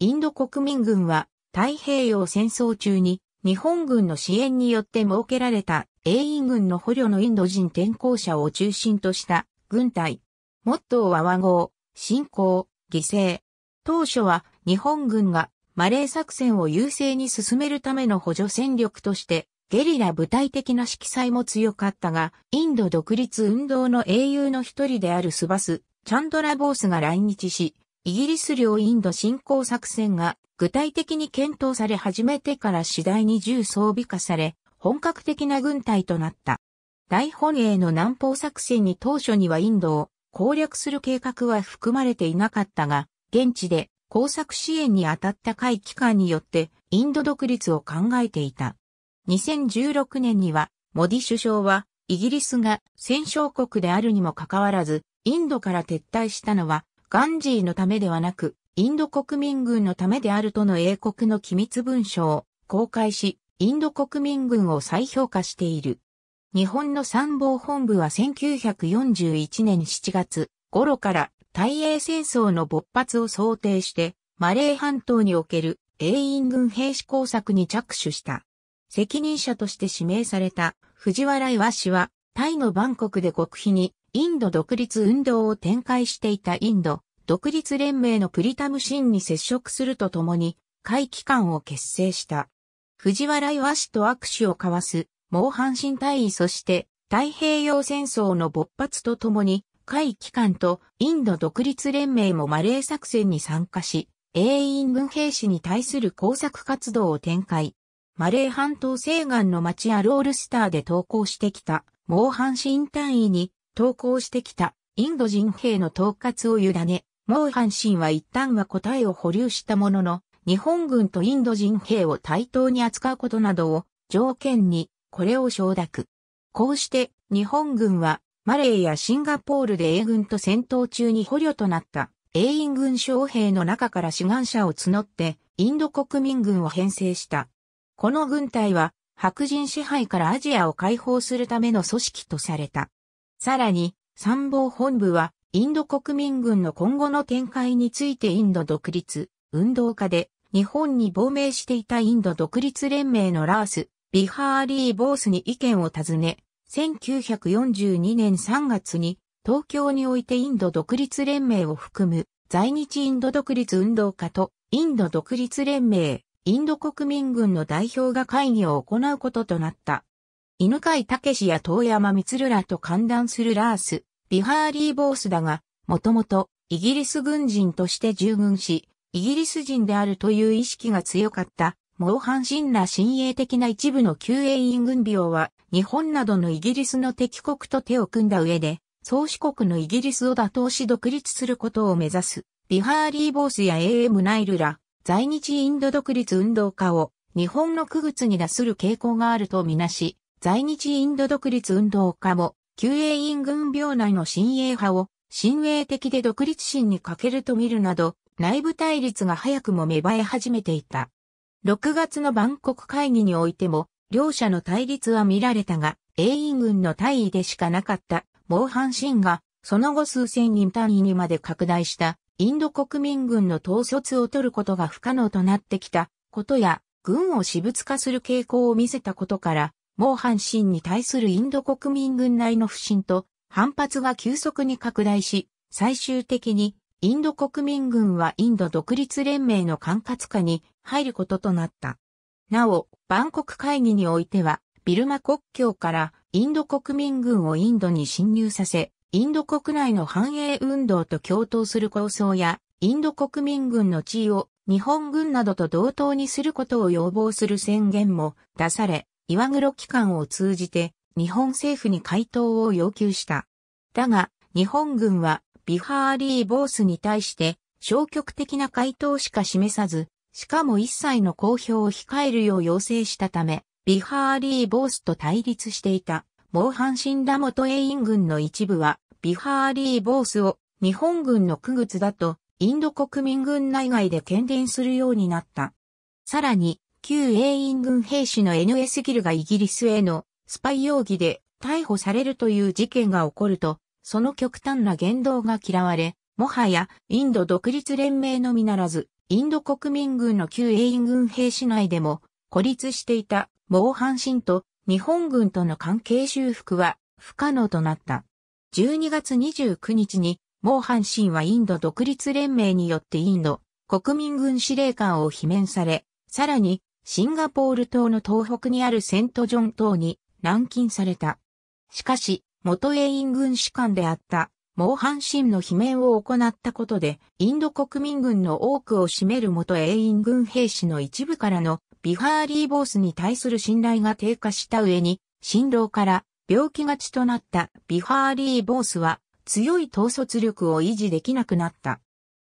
インド国民軍は太平洋戦争中に日本軍の支援によって設けられた英印軍の捕虜のインド人転校者を中心とした軍隊。モットーは和合、信仰、犠牲。当初は日本軍がマレー作戦を優勢に進めるための補助戦力としてゲリラ具体的な色彩も強かったが、インド独立運動の英雄の一人であるスバス、チャンドラボースが来日し、イギリス領インド侵攻作戦が具体的に検討され始めてから次第に重装備化され、本格的な軍隊となった。大本営の南方作戦に当初にはインドを攻略する計画は含まれていなかったが、現地で工作支援に当たった会機関によってインド独立を考えていた。2016年にはモディ首相はイギリスが戦勝国であるにもかかわらずインドから撤退したのはガンジーのためではなく、インド国民軍のためであるとの英国の機密文書を公開し、インド国民軍を再評価している。日本の参謀本部は1941年7月頃から大英戦争の勃発を想定して、マレー半島における英印軍兵士工作に着手した。責任者として指名された藤原岩氏は、タイのバンコクで極秘にインド独立運動を展開していたインド独立連盟のプリタム・シンに接触するとともに、会機関を結成した。藤原岩氏と握手を交わす、猛反身大尉そして、太平洋戦争の勃発とともに、会機関とインド独立連盟もマレー作戦に参加し、英印軍兵士に対する工作活動を展開。マレー半島西岸の町アロールスターで投降してきた、猛反身単位に投降してきたインド人兵の統括を委ね、もうハンは一旦は答えを保留したものの、日本軍とインド人兵を対等に扱うことなどを条件にこれを承諾。こうして日本軍はマレーやシンガポールで英軍と戦闘中に捕虜となった英印軍将兵の中から志願者を募ってインド国民軍を編成した。この軍隊は白人支配からアジアを解放するための組織とされた。さらに、参謀本部は、インド国民軍の今後の展開についてインド独立、運動家で、日本に亡命していたインド独立連盟のラース、ビハーリー・ボースに意見を尋ね、1942年3月に東京においてインド独立連盟を含む在日インド独立運動家とインド独立連盟、インド国民軍の代表が会議を行うこととなった。犬飼武や遠山光らと歓談するラース、ビハーリー・ボースだが、もともとイギリス軍人として従軍し、イギリス人であるという意識が強かった、モーハンら親衛的な一部の救援員軍病は、日本などのイギリスの敵国と手を組んだ上で、創始国のイギリスを打倒し独立することを目指す、ビハーリー・ボースや AM ナイルら、在日インド独立運動家を、日本の区別に出する傾向があるとみなし、在日インド独立運動家も、旧英院軍病内の新英派を、新英的で独立心に欠けると見るなど、内部対立が早くも芽生え始めていた。6月の万国会議においても、両者の対立は見られたが、英院軍の大位でしかなかった、猛反心が、その後数千人単位にまで拡大した、インド国民軍の統率を取ることが不可能となってきたことや、軍を私物化する傾向を見せたことから、猛阪神に対するインド国民軍内の不信と反発が急速に拡大し、最終的にインド国民軍はインド独立連盟の管轄下に入ることとなった。なお、万国会議においては、ビルマ国境からインド国民軍をインドに侵入させ、インド国内の繁栄運動と共闘する構想や、インド国民軍の地位を日本軍などと同等にすることを要望する宣言も出され、岩黒機関を通じて日本政府に回答を要求した。だが、日本軍はビハーリー・ボースに対して消極的な回答しか示さず、しかも一切の公表を控えるよう要請したため、ビハーリー・ボースと対立していた、モーハン・シンラ元英員軍の一部は、ビハーリー・ボースを日本軍の区靴だと、インド国民軍内外で喧伝するようになった。さらに、旧英印軍兵士の NS ギルがイギリスへのスパイ容疑で逮捕されるという事件が起こると、その極端な言動が嫌われ、もはやインド独立連盟のみならず、インド国民軍の旧英印軍兵士内でも孤立していた毛反心と日本軍との関係修復は不可能となった。12月29日に、毛反神はインド独立連盟によってインド国民軍司令官を罷免され、さらにシンガポール島の東北にあるセントジョン島に軟禁された。しかし、元英院軍士官であった、モーハン・シンの罷免を行ったことで、インド国民軍の多くを占める元英院軍兵士の一部からのビハーリー・ボースに対する信頼が低下した上に、辛労から病気がちとなったビハーリー・ボースは強い統率力を維持できなくなった。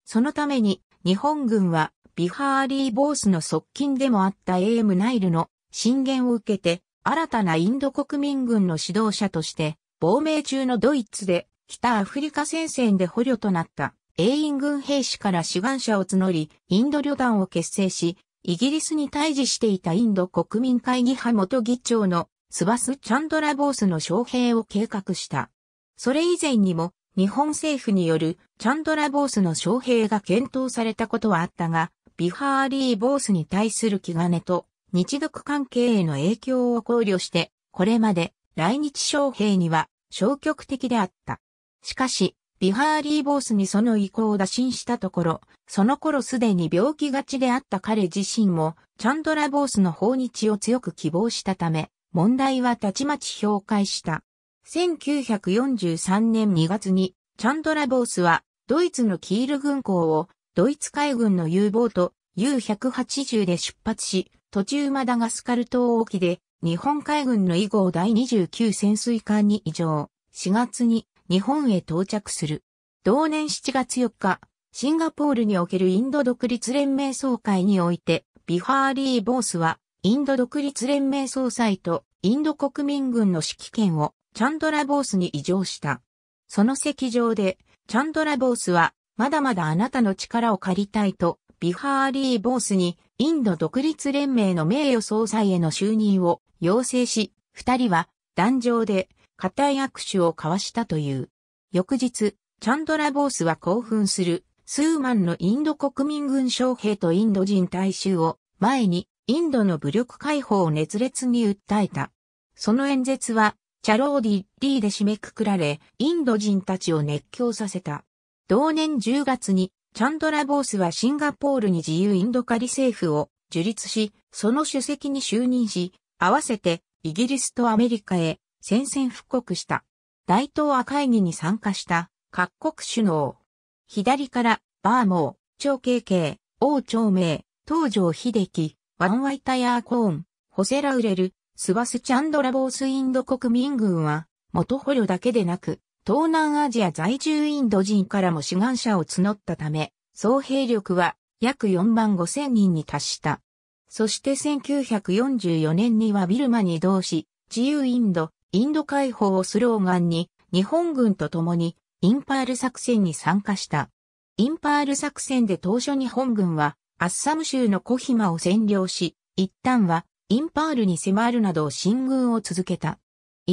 そのために日本軍はビハーリー・ボースの側近でもあった AM ナイルの進言を受けて、新たなインド国民軍の指導者として、亡命中のドイツで、北アフリカ戦線で捕虜となった英印軍兵士から志願者を募り、インド旅団を結成し、イギリスに対峙していたインド国民会議派元議長のスバス・チャンドラ・ボースの招兵を計画した。それ以前にも日本政府によるチャンドラ・ボースの招兵が検討されたことはあったが、ビハーリー・ボースに対する気兼ねと日独関係への影響を考慮して、これまで来日将兵には消極的であった。しかし、ビハーリー・ボースにその意向を打診したところ、その頃すでに病気がちであった彼自身も、チャンドラ・ボースの訪日を強く希望したため、問題はたちまち評価した。1943年2月に、チャンドラ・ボースは、ドイツのキール軍港をドイツ海軍の U ボート U180 で出発し、途中マダガスカル島沖で日本海軍の囲号第29潜水艦に移乗、4月に日本へ到着する。同年7月4日、シンガポールにおけるインド独立連盟総会において、ビハーリー・ボースは、インド独立連盟総裁とインド国民軍の指揮権をチャンドラ・ボースに移譲した。その席上で、チャンドラ・ボースは、まだまだあなたの力を借りたいと、ビハーリー・ボースにインド独立連盟の名誉総裁への就任を要請し、二人は壇上で固い握手を交わしたという。翌日、チャンドラ・ボースは興奮するスーマンのインド国民軍将兵とインド人大衆を前にインドの武力解放を熱烈に訴えた。その演説はチャローディ・リーで締めくくられ、インド人たちを熱狂させた。同年10月に、チャンドラ・ボースはシンガポールに自由インド仮政府を樹立し、その主席に就任し、合わせてイギリスとアメリカへ宣戦布告した。大東亜会議に参加した各国首脳。左からバーモー、長慶慶、王長明、東条秀樹、ワンワイタヤーコーン、ホセラウレル、スバスチャンドラボースインド国民軍は、元捕虜だけでなく、東南アジア在住インド人からも志願者を募ったため、総兵力は約4万5千人に達した。そして1944年にはビルマに移動し、自由インド、インド解放をスローガンに、日本軍と共に、インパール作戦に参加した。インパール作戦で当初日本軍は、アッサム州のコヒマを占領し、一旦は、インパールに迫るなど進軍を続けた。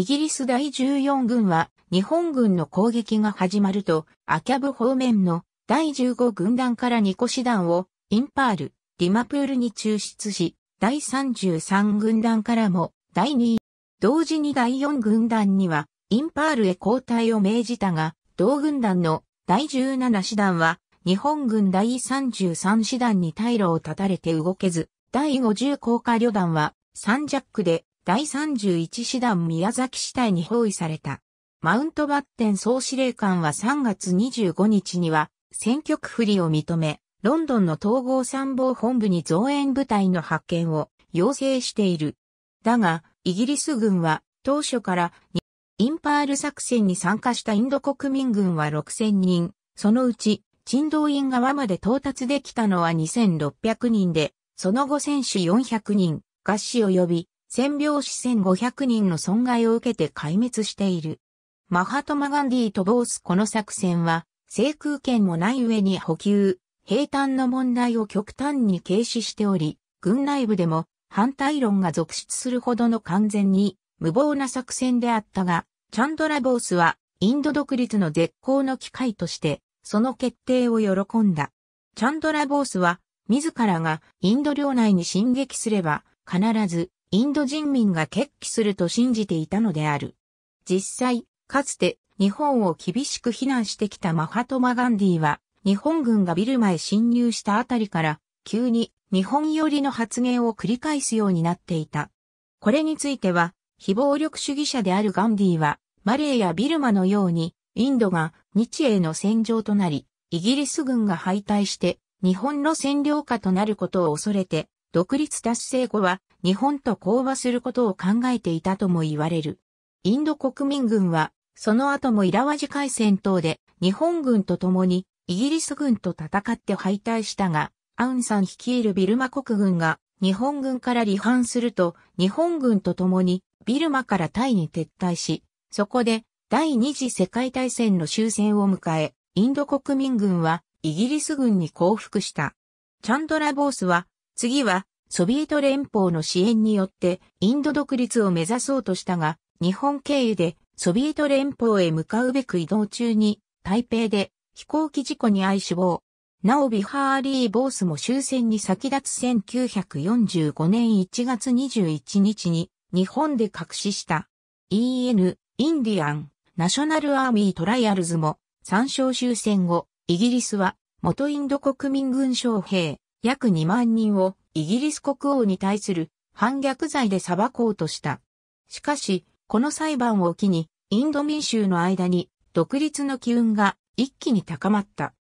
イギリス第14軍は日本軍の攻撃が始まると、アキャブ方面の第15軍団から2個師団をインパール、ディマプールに抽出し、第33軍団からも第2位、同時に第4軍団にはインパールへ交代を命じたが、同軍団の第17師団は日本軍第33師団に退路を断たれて動けず、第50降下旅団はサンジャックで第31師団宮崎市隊に包囲された。マウントバッテン総司令官は3月25日には、選挙区不利を認め、ロンドンの統合参謀本部に増援部隊の派遣を要請している。だが、イギリス軍は当初からインパール作戦に参加したインド国民軍は6000人、そのうち、沈道院側まで到達できたのは2600人で、その後戦士400人合死を呼び、占領士1500人の損害を受けて壊滅している。マハトマガンディとボースこの作戦は、制空権もない上に補給、平坦の問題を極端に軽視しており、軍内部でも反対論が続出するほどの完全に無謀な作戦であったが、チャンドラボースはインド独立の絶好の機会として、その決定を喜んだ。チャンドラボースは、自らがインド領内に進撃すれば、必ずインド人民が決起すると信じていたのである。実際、かつて日本を厳しく非難してきたマハトマ・ガンディは、日本軍がビルマへ侵入したあたりから、急に日本寄りの発言を繰り返すようになっていた。これについては、非暴力主義者であるガンディは、マレーやビルマのように、インドが日英の戦場となり、イギリス軍が敗退して、日本の占領下となることを恐れて、独立達成後は日本と講和することを考えていたとも言われる。インド国民軍は、その後もイラワジ海戦等で日本軍と共にイギリス軍と戦って敗退したが、アウンさん率いるビルマ国軍が日本軍から離反すると、日本軍と共にビルマからタイに撤退し、そこで第二次世界大戦の終戦を迎え、インド国民軍はイギリス軍に降伏した。チャンドラボースは次は、ソビエト連邦の支援によってインド独立を目指そうとしたが、日本経由でソビエト連邦へ向かうべく移動中に、台北で飛行機事故に遭い死亡。なおビハーリー・ボースも終戦に先立つ1945年1月21日に日本で隠しした EN インディアンナショナルアーミートライアルズも参照終戦後イギリスは元インド国民軍将兵約2万人をイギリス国王に対する反逆罪で裁こうとした。しかし、この裁判を機に、インド民衆の間に独立の機運が一気に高まった。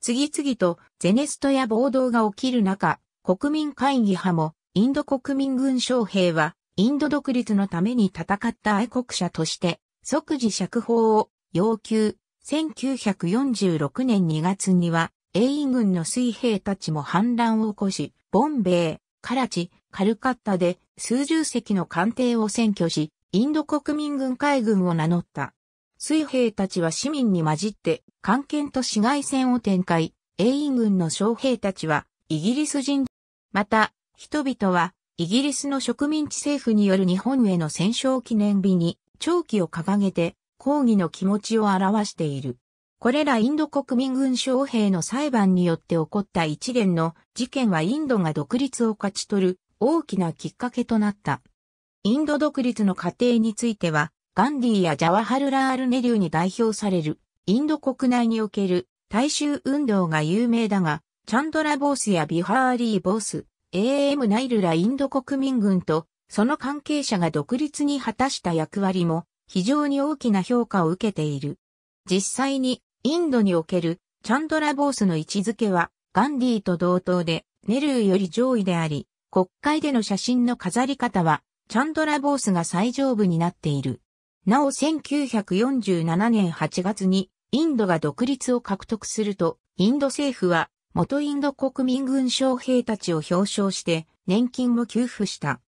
次々とゼネストや暴動が起きる中、国民会議派もインド国民軍将兵はインド独立のために戦った愛国者として即時釈放を要求。1946年2月には英軍の水兵たちも反乱を起こし、ボンベイ、カラチ、カルカッタで数十隻の艦艇を占拠し、インド国民軍海軍を名乗った。水兵たちは市民に混じって、艦検と市街戦を展開、英軍の将兵たちは、イギリス人、また、人々は、イギリスの植民地政府による日本への戦勝記念日に、長期を掲げて、抗議の気持ちを表している。これらインド国民軍将兵の裁判によって起こった一連の事件はインドが独立を勝ち取る大きなきっかけとなった。インド独立の過程については、ガンディーやジャワハルラールネリューに代表される、インド国内における大衆運動が有名だが、チャンドラボースやビハーリーボース、AM ナイルラインド国民軍と、その関係者が独立に果たした役割も、非常に大きな評価を受けている。実際にインドにおけるチャンドラボースの位置づけはガンディーと同等でネルーより上位であり、国会での写真の飾り方はチャンドラボースが最上部になっている。なお1947年8月にインドが独立を獲得すると、インド政府は元インド国民軍将兵たちを表彰して年金も給付した。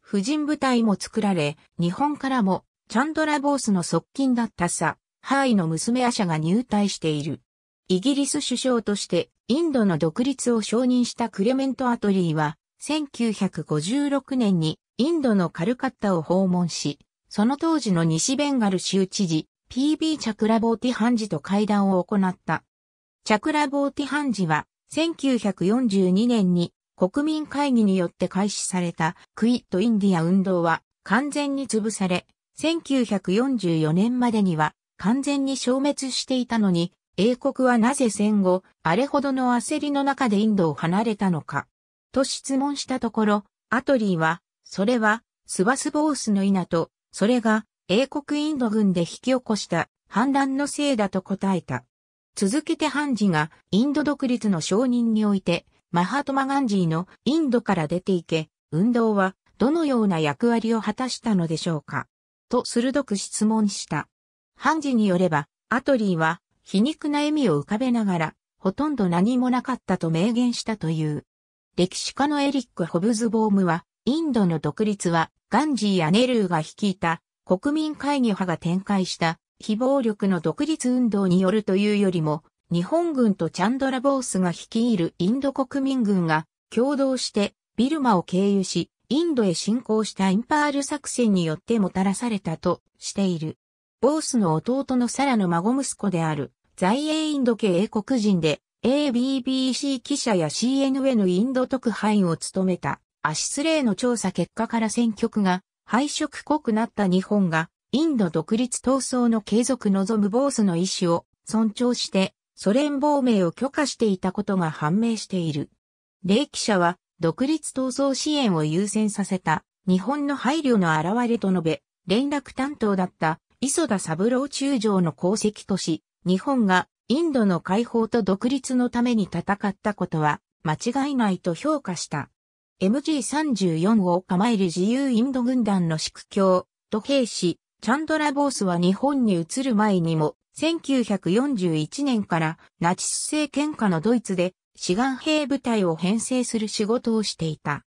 婦人部隊も作られ、日本からもチャンドラボースの側近だったさ。ハーイの娘アシャが入隊している。イギリス首相としてインドの独立を承認したクレメント・アトリーは、1956年にインドのカルカッタを訪問し、その当時の西ベンガル州知事、PB チャクラボーティハンジと会談を行った。チャクラボーティハンジは、1942年に国民会議によって開始されたクイット・インディア運動は完全に潰され、1944年までには完全に消滅していたのに、英国はなぜ戦後、あれほどの焦りの中でインドを離れたのか、と質問したところ、アトリーは、それは、スバスボースの稲と、それが、英国インド軍で引き起こした反乱のせいだと答えた。続けてハンジがインド独立の承認において、マハトマガンジーのインドから出ていけ、運動はどのような役割を果たしたのでしょうかと鋭く質問した。判事によれば、アトリーは、皮肉な笑みを浮かべながら、ほとんど何もなかったと明言したという。歴史家のエリック・ホブズボームは、インドの独立は、ガンジーやネルーが率いた国民会議派が展開した非暴力の独立運動によるというよりも、日本軍とチャンドラ・ボースが率いるインド国民軍が共同してビルマを経由し、インドへ侵攻したインパール作戦によってもたらされたとしている。ボースの弟のサラの孫息子である、在英インド系英国人で、ABBC 記者や CNN インド特派員を務めた、アシスレイの調査結果から選挙区が、敗色濃くなった日本が、インド独立闘争の継続望むボースの意思を尊重して、ソ連亡命を許可していたことが判明している。霊記者は、独立闘争支援を優先させた、日本の配慮の表れと述べ、連絡担当だった磯田三郎中将の功績とし、日本がインドの解放と独立のために戦ったことは間違いないと評価した。MG34 を構える自由インド軍団の宿教と兵士、チャンドラボースは日本に移る前にも、1941年からナチス政権下のドイツで志願兵部隊を編成する仕事をしていた。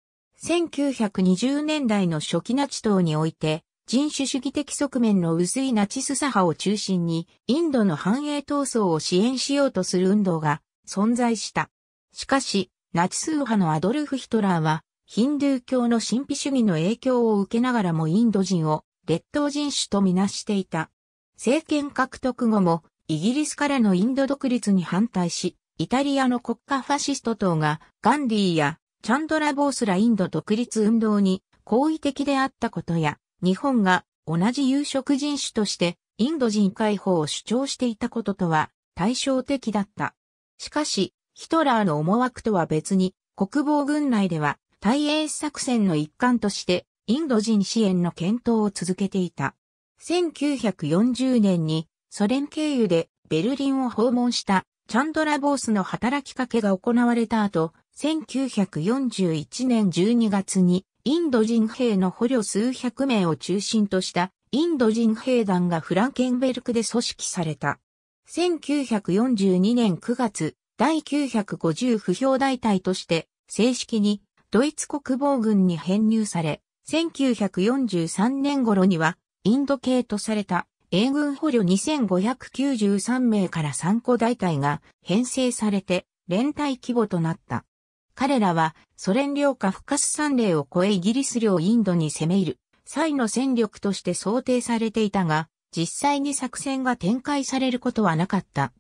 1920年代の初期ナチ党において、人種主義的側面の薄いナチス左派を中心に、インドの繁栄闘争を支援しようとする運動が存在した。しかし、ナチス右派のアドルフ・ヒトラーは、ヒンドゥー教の神秘主義の影響を受けながらもインド人を劣等人種とみなしていた。政権獲得後も、イギリスからのインド独立に反対し、イタリアの国家ファシスト党がガンディーやチャンドラボースらインド独立運動に好意的であったことや、日本が同じ有色人種としてインド人解放を主張していたこととは対照的だった。しかし、ヒトラーの思惑とは別に、国防軍内では、対英作戦の一環として、インド人支援の検討を続けていた。1940年に、ソ連経由でベルリンを訪問した、チャンドラボースの働きかけが行われた後、1941年12月に、インド人兵の捕虜数百名を中心としたインド人兵団がフランケンベルクで組織された。1942年9月、第950不評大隊として正式にドイツ国防軍に編入され、1943年頃にはインド系とされた英軍捕虜2593名から3個大隊が編成されて連隊規模となった。彼らはソ連領下不活三例を超えイギリス領インドに攻め入る際の戦力として想定されていたが、実際に作戦が展開されることはなかった。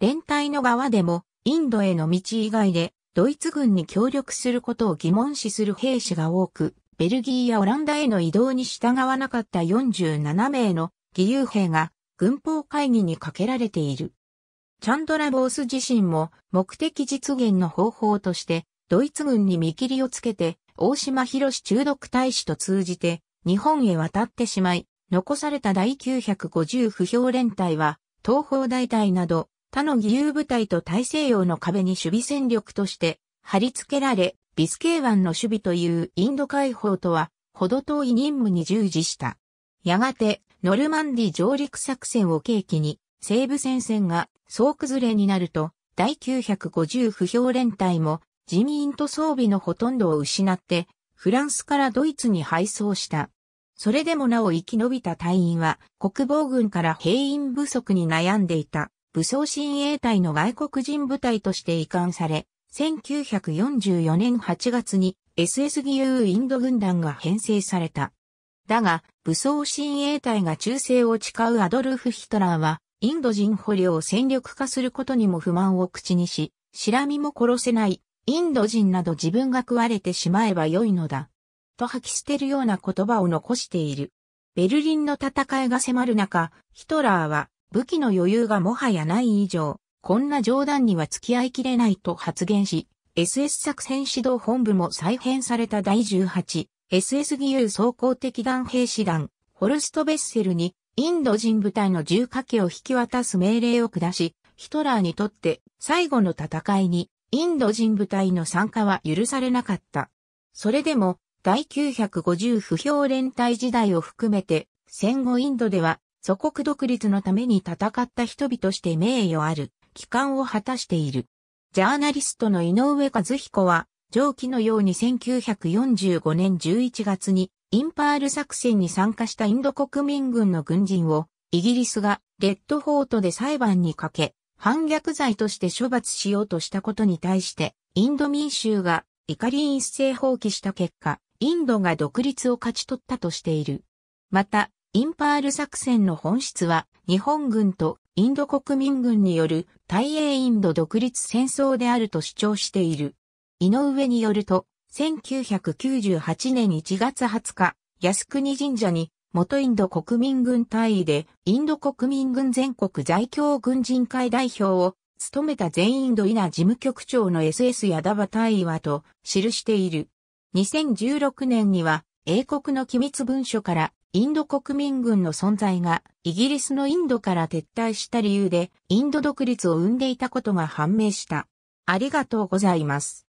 連帯の側でも、インドへの道以外で、ドイツ軍に協力することを疑問視する兵士が多く、ベルギーやオランダへの移動に従わなかった47名の義勇兵が軍法会議にかけられている。チャンドラボース自身も目的実現の方法としてドイツ軍に見切りをつけて、大島博士中毒大使と通じて、日本へ渡ってしまい、残された第950不評連隊は、東方大隊など、他の義勇部隊と大西洋の壁に守備戦力として、貼り付けられ、ビスケー湾の守備というインド解放とは、ほど遠い任務に従事した。やがて、ノルマンディ上陸作戦を契機に、西部戦線が総崩れになると、第950不評連隊も人員と装備のほとんどを失って、フランスからドイツに配送した。それでもなお生き延びた隊員は、国防軍から兵員不足に悩んでいた、武装親衛隊の外国人部隊として移管され、1944年8月に SS 義 u インド軍団が編成された。だが、武装親衛隊が忠誠を誓うアドルフ・ヒトラーは、インド人捕虜を戦力化することにも不満を口にし、シラミも殺せないインド人など自分が食われてしまえば良いのだ。と吐き捨てるような言葉を残している。ベルリンの戦いが迫る中、ヒトラーは武器の余裕がもはやない以上、こんな冗談には付き合いきれないと発言し、SS 作戦指導本部も再編された第 18SS 義勇総攻的弾兵士団、ホルスト・ベッセルにインド人部隊の重火器を引き渡す命令を下し、ヒトラーにとって最後の戦いにインド人部隊の参加は許されなかった。それでも、第950不評連隊時代を含めて、戦後インドでは、祖国独立のために戦った人々として名誉ある、帰還を果たしている。ジャーナリストの井上和彦は、上記のように1945年11月に、インパール作戦に参加したインド国民軍の軍人を、イギリスがレッドフォートで裁判にかけ、反逆罪として処罰しようとしたことに対して、インド民衆が怒り一斉放棄した結果、インドが独立を勝ち取ったとしている。また、インパール作戦の本質は、日本軍とインド国民軍による大英インド独立戦争であると主張している。井上によると、1998年1月20日、靖国神社に元インド国民軍大尉で、インド国民軍全国在京軍人会代表を務めた全インドイナ事務局長の SS ヤダバ大尉はと記している。2016年には英国の機密文書からインド国民軍の存在がイギリスのインドから撤退した理由でインド独立を生んでいたことが判明した。ありがとうございます。